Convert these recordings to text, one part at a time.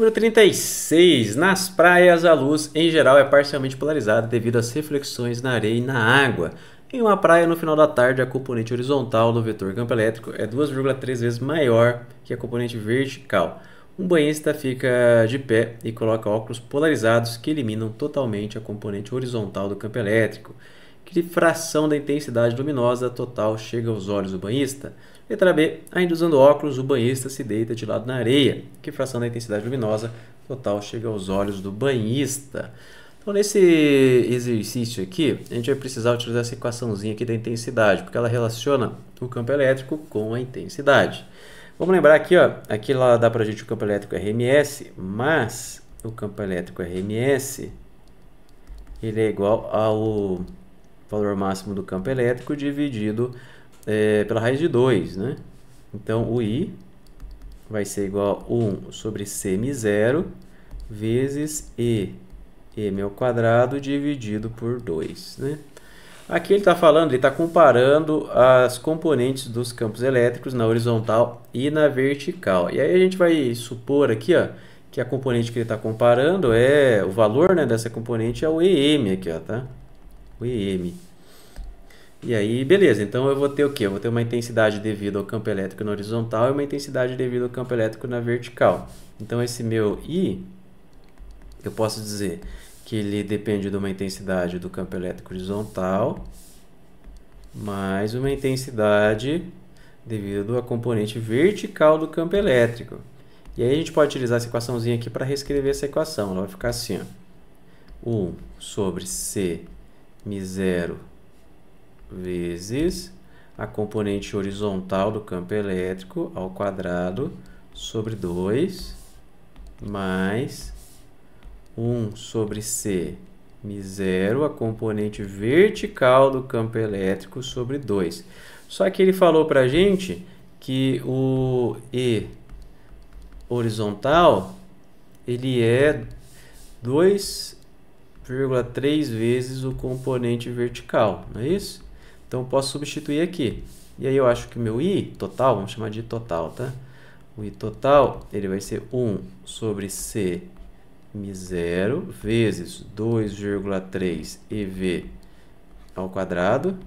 Número 36. Nas praias, a luz em geral é parcialmente polarizada devido às reflexões na areia e na água. Em uma praia, no final da tarde, a componente horizontal do vetor campo elétrico é 2,3 vezes maior que a componente vertical. Um banhista fica de pé e coloca óculos polarizados que eliminam totalmente a componente horizontal do campo elétrico. Que fração da intensidade luminosa total chega aos olhos do banhista? Letra B. Ainda usando óculos, o banhista se deita de lado na areia. Que fração da intensidade luminosa total chega aos olhos do banhista? Então, nesse exercício aqui, a gente vai precisar utilizar essa equaçãozinha aqui da intensidade, porque ela relaciona o campo elétrico com a intensidade. Vamos lembrar aqui, ó, aqui lá dá para a gente o campo elétrico RMS, mas o campo elétrico RMS ele é igual ao valor máximo do campo elétrico dividido é, pela raiz de 2, né? Então, o i vai ser igual a 1 sobre mi zero vezes e, m ao quadrado dividido por 2, né? Aqui ele está falando, ele está comparando as componentes dos campos elétricos na horizontal e na vertical. E aí a gente vai supor aqui, ó, que a componente que ele está comparando é o valor né, dessa componente é o EM aqui, ó, tá? O EM. E aí, beleza, então eu vou ter o quê? Eu vou ter uma intensidade devido ao campo elétrico na horizontal e uma intensidade devido ao campo elétrico na vertical. Então esse meu I, eu posso dizer que ele depende de uma intensidade do campo elétrico horizontal mais uma intensidade devido à componente vertical do campo elétrico. E aí a gente pode utilizar essa equaçãozinha aqui para reescrever essa equação. Ela vai ficar assim, ó. 1 sobre C mi zero vezes a componente horizontal do campo elétrico ao quadrado sobre 2 mais 1 sobre C Mi zero, a componente vertical do campo elétrico sobre 2. Só que ele falou para a gente que o E horizontal ele é 2,3 vezes o componente vertical, não é isso? Então eu posso substituir aqui. E aí eu acho que o meu i total, vamos chamar de total, tá? O i total, ele vai ser 1 sobre c mi 0 vezes 2,3 ev ao quadrado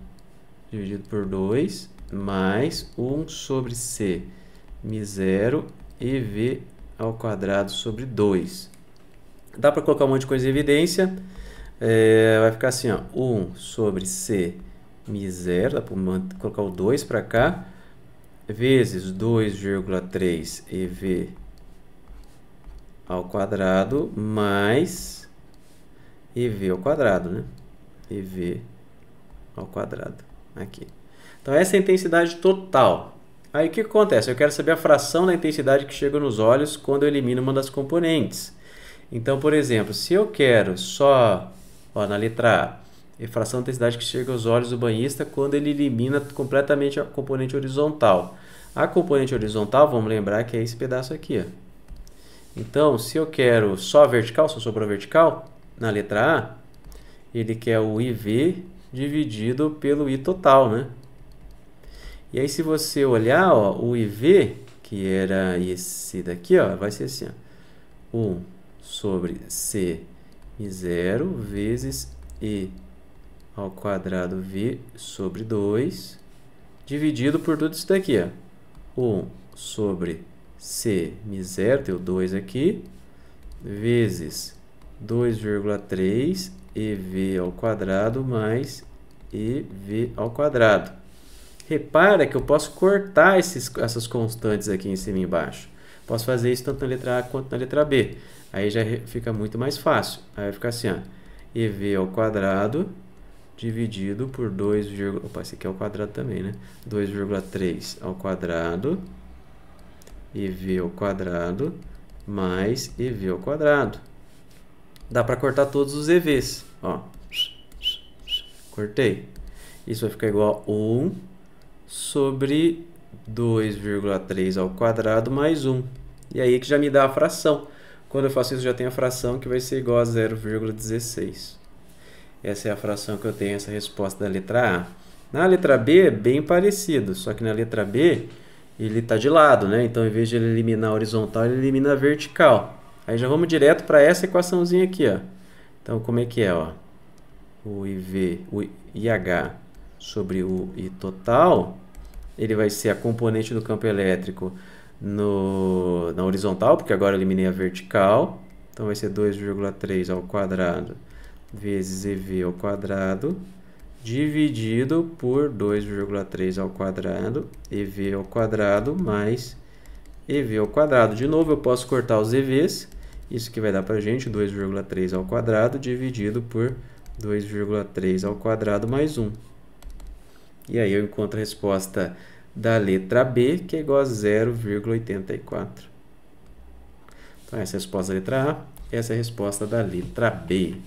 dividido por 2 mais 1 sobre c mi 0 ev ao quadrado sobre 2. Dá para colocar um monte de coisa em evidência. É, vai ficar assim, ó, 1 sobre c miséria, dá para colocar o 2 para cá, vezes 2,3 EV ao quadrado mais EV ao quadrado, né? EV ao quadrado, aqui. Então, essa é a intensidade total. Aí, o que acontece? Eu quero saber a fração da intensidade que chega nos olhos quando eu elimino uma das componentes. Então, por exemplo, se eu quero só, ó, na letra A, refração da intensidade que chega aos olhos do banhista quando ele elimina completamente a componente horizontal. A componente horizontal, vamos lembrar que é esse pedaço aqui. Ó. Então, se eu quero só vertical, só a vertical, na letra A, ele quer o IV dividido pelo I total, né? E aí, se você olhar, ó, o IV, que era esse daqui, ó, vai ser assim, ó, 1 sobre C0 vezes E ao quadrado V sobre 2, dividido por tudo isso daqui, ó. 1 sobre C, miséria, tem o 2 aqui, vezes 2,3 EV ao quadrado mais EV ao quadrado. Repara que eu posso cortar esses, essas constantes aqui em cima e embaixo. Posso fazer isso tanto na letra A quanto na letra B. Aí já fica muito mais fácil. Aí vai ficar assim, ó, EV ao quadrado dividido por 2, opa, esse aqui é o quadrado também, né? 2,3 ao quadrado EV ao quadrado mais EV ao quadrado. Dá para cortar todos os EVs, ó. Cortei. Isso vai ficar igual a 1 sobre 2,3 ao quadrado mais 1. E aí que já me dá a fração. Quando eu faço isso, já tenho a fração que vai ser igual a 0,16. Essa é a fração que eu tenho, essa resposta da letra A. Na letra B é bem parecido, só que na letra B ele está de lado, né? Então, em vez de ele eliminar a horizontal, ele elimina a vertical. Aí já vamos direto para essa equaçãozinha aqui, ó. Então, como é que é, ó? O IV, o IH sobre o I total, ele vai ser a componente do campo elétrico no, na horizontal, porque agora eliminei a vertical. Então, vai ser 2,3 ao quadrado vezes EV ao quadrado dividido por 2,3 ao quadrado, EV ao quadrado mais EV ao quadrado. De novo, eu posso cortar os EVs, isso que vai dar para a gente 2,3 ao quadrado dividido por 2,3 ao quadrado mais 1. E aí eu encontro a resposta da letra B, que é igual a 0,84. Então essa é a resposta da letra A, essa é a resposta da letra B.